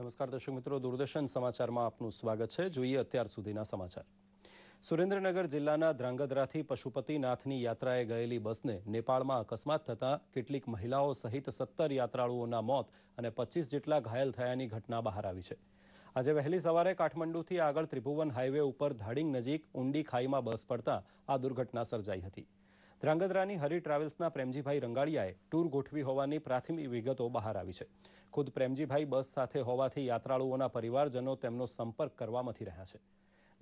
નમસ્કાર દર્શક મિત્રો દૂરદર્શન સમાચારમાં આપનું સ્વાગત છે જોઈએ અત્યાર સુધીના સમાચાર સુરેન્દ્રનગર જિલ્લાના ધ્રાંગધ્રાથી પશુપતિનાથની યાત્રાએ ગયેલી બસને નેપાળમાં અકસ્માત થતાં કેટલીક મહિલાઓ સહિત સત્તર યાત્રાળુઓના મોત અને પચીસ જેટલા ઘાયલ થયાની ઘટના બહાર આવી છે આજે વહેલી સવારે કાઠમંડુથી આગળ ત્રિભુવન હાઈવે ઉપર ધાડિંગ નજીક ઊંડી ખાઈમાં બસ પડતા આ દુર્ઘટના સર્જાઈ હતી ધ્રાંગધ્રાની હરી ટ્રાવેલ્સના પ્રેમજીભાઈ રંગાળિયાએ ટૂર ગોઠવી હોવાની પ્રાથમિક વિગતો બહાર આવી છે ખુદ પ્રેમજીભાઈ બસ સાથે હોવાથી યાત્રાળુઓના પરિવારજનો તેમનો સંપર્ક કરવામાં રહ્યા છે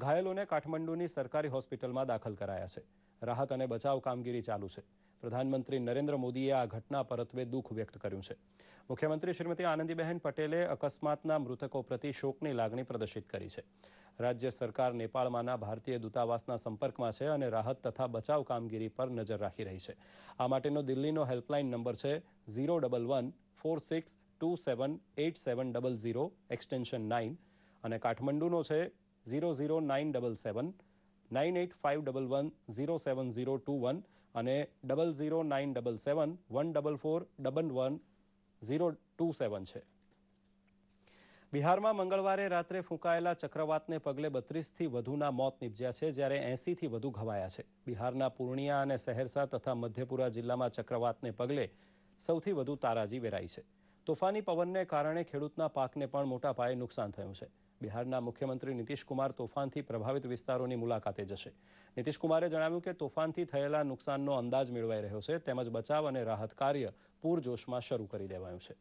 ઘાયલોને કાઠમંડુની સરકારી હોસ્પિટલમાં દાખલ કરાયા છે રાહત અને બચાવ કામગીરી ચાલુ છે પ્રધાનમંત્રી નરેન્દ્ર મોદીએ આ ઘટના પરત્વે દુઃખ વ્યક્ત કર્યું છે મુખ્યમંત્રી શ્રીમતી આનંદીબહેન પટેલે અકસ્માતના મૃતકો પ્રતિ શોકની લાગણી પ્રદર્શિત કરી છે રાજ્ય સરકાર નેપાળમાંના ભારતીય દૂતાવાસના સંપર્કમાં છે અને રાહત તથા બચાવ કામગીરી પર નજર રાખી રહી છે આ માટેનો દિલ્હીનો હેલ્પલાઇન નંબર છે zero double one four six two seven eight seven double zero extension nine અને કાઠમંડુનો છે zero zero nine double seven nine eight five double one zero seven zero two one અને double zero nine double seven one double four double one zero two seven છે બિહારમાં મંગળવારે રાત્રે ફૂંકાયેલા ચક્રવાતને પગલે બત્રીસથી વધુના મોત નિપજ્યા છે જ્યારે એંસીથી વધુ ઘવાયા છે બિહારના પૂર્ણિયા અને સહેરસા તથા મધ્યપુરા જિલ્લામાં ચક્રવાતને પગલે સૌથી વધુ તારાજી વેરાઈ છે તોફાની પવનને કારણે ખેડૂતના પાકને પણ મોટા પાયે નુકસાન થયું છે બિહારના મુખ્યમંત્રી નીતિશકુમાર તોફાનથી પ્રભાવિત વિસ્તારોની મુલાકાતે જશે નીતિશકુમારે જણાવ્યું કે તોફાનથી થયેલા નુકસાનનો અંદાજ મેળવાઈ રહ્યો છે તેમજ બચાવ અને રાહત કાર્ય પૂરજોશમાં શરૂ કરી દેવાયું છે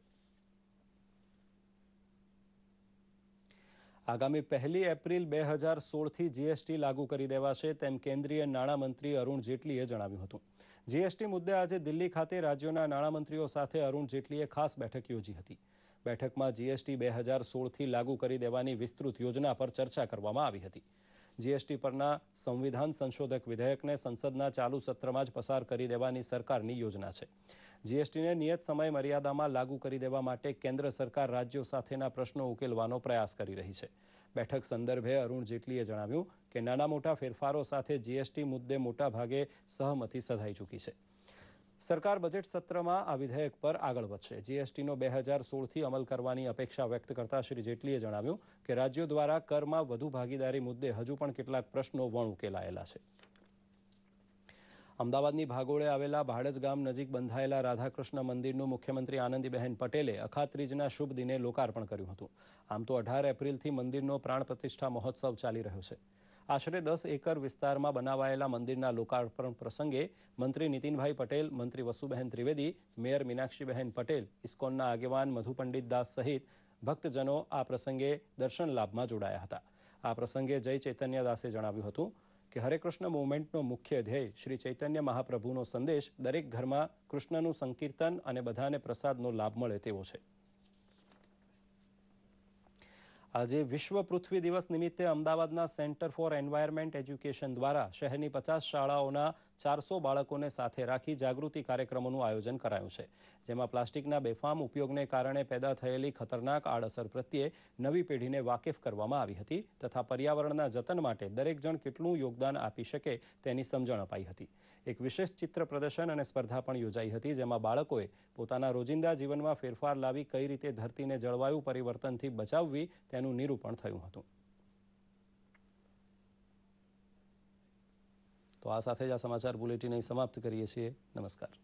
આગામી પહેલી એપ્રિલ બે હજાર સોળથી જીએસટી લાગુ કરી દેવાશે તેમ કેન્દ્રીય નાણામંત્રી અરુણ જેટલીએ જણાવ્યું હતું જીએસટી મુદ્દે આજે દિલ્હી ખાતે રાજ્યોના નાણામંત્રીઓ સાથે અરુણ જેટલીએ ખાસ બેઠક યોજી હતી બેઠકમાં જીએસટી બે હજાર સોળથી લાગુ કરી દેવાની વિસ્તૃત યોજના પર ચર્ચા કરવામાં આવી હતી જીએસટી પરના સંવિધાન સંશોધક વિધેયકને સંસદના ચાલુ સત્રમાં જ પસાર કરી દેવાની સરકારની યોજના છે જીએસટીને નિયત સમય મર્યાદામાં લાગુ કરી દેવા માટે કેન્દ્ર સરકાર રાજ્યો સાથેના પ્રશ્નો ઉકેલવાનો પ્રયાસ કરી રહી છે બેઠક સંદર્ભે અરુણ જેટલીએ જણાવ્યું કે નાના મોટા ફેરફારો સાથે જીએસટી મુદ્દે મોટાભાગે સહમતી સધાઈ ચૂકી છે સરકાર બજેટ સત્રમાં આ વિધેયક પર આગળ વધશે જીએસટીનો બે હજાર સોળથી અમલ કરવાની અપેક્ષા વ્યક્ત કરતા શ્રી જેટલીએ જણાવ્યું કે રાજ્યો દ્વારા કરમાં વધુ ભાગીદારી મુદ્દે હજુ પણ કેટલાક પ્રશ્નો વણ ઉકેલાયેલા છે અમદાવાદની ભાગોળે આવેલા ભાડજ ગામ નજીક બંધાયેલા રાધાકૃષ્ણ મંદિરનું મુખ્યમંત્રી આનંદીબહેન પટેલે અખાત્રીજના શુભ દિને લોકાર્પણ કર્યું હતું આમ તો અઢાર એપ્રિલથી મંદિરનો પ્રાણ પ્રતિષ્ઠા મહોત્સવ ચાલી રહ્યો છે આશરે દસ એકર વિસ્તારમાં બનાવાયેલા મંદિરના લોકાર્પણ પ્રસંગે મંત્રી નીતિનભાઈ પટેલ મંત્રી વસુબહેન ત્રિવેદી મેયર મીનાક્ષીબહેન પટેલ ઇસ્કોનના આગેવાન મધુ પંડિત દાસ સહિત ભક્તજનો આ પ્રસંગે દર્શન લાભમાં જોડાયા હતા આ પ્રસંગે જય ચૈતન્ય દાસે જણાવ્યું હતું કે હરે કૃષ્ણ મુવમેન્ટનો મુખ્ય ધ્યેય શ્રી ચૈતન્ય મહાપ્રભુનો સંદેશ દરેક ઘરમાં કૃષ્ણનું સંકીર્તન અને બધાને પ્રસાદનો લાભ મળે તેવો છે આજે વિશ્વ પૃથ્વી દિવસ નિમિત્તે અમદાવાદના સેન્ટર ફોર એન્વાયરમેન્ટ એજ્યુકેશન દ્વારા શહેરની પચાસ શાળાઓના ચારસો બાળકોને સાથે રાખી જાગૃતિ કાર્યક્રમોનું આયોજન કરાયું છે જેમાં પ્લાસ્ટિકના બેફામ ઉપયોગને કારણે પેદા થયેલી ખતરનાક આડઅસર પ્રત્યે નવી પેઢીને વાકેફ કરવામાં આવી હતી તથા પર્યાવરણના જતન માટે દરેક જણ કેટલું યોગદાન આપી શકે તેની સમજણ અપાઈ હતી એક વિશેષ ચિત્ર પ્રદર્શન અને સ્પર્ધા પણ યોજાઈ હતી જેમાં બાળકોએ પોતાના રોજિંદા જીવનમાં ફેરફાર લાવી કઈ રીતે ધરતીને જળવાયુ પરિવર્તનથી બચાવવી તેનું તેનું નિરૂપણ થયું હતું તો આ સાથે જ આ સમાચાર બુલેટિન અહીં સમાપ્ત કરીએ છીએ નમસ્કાર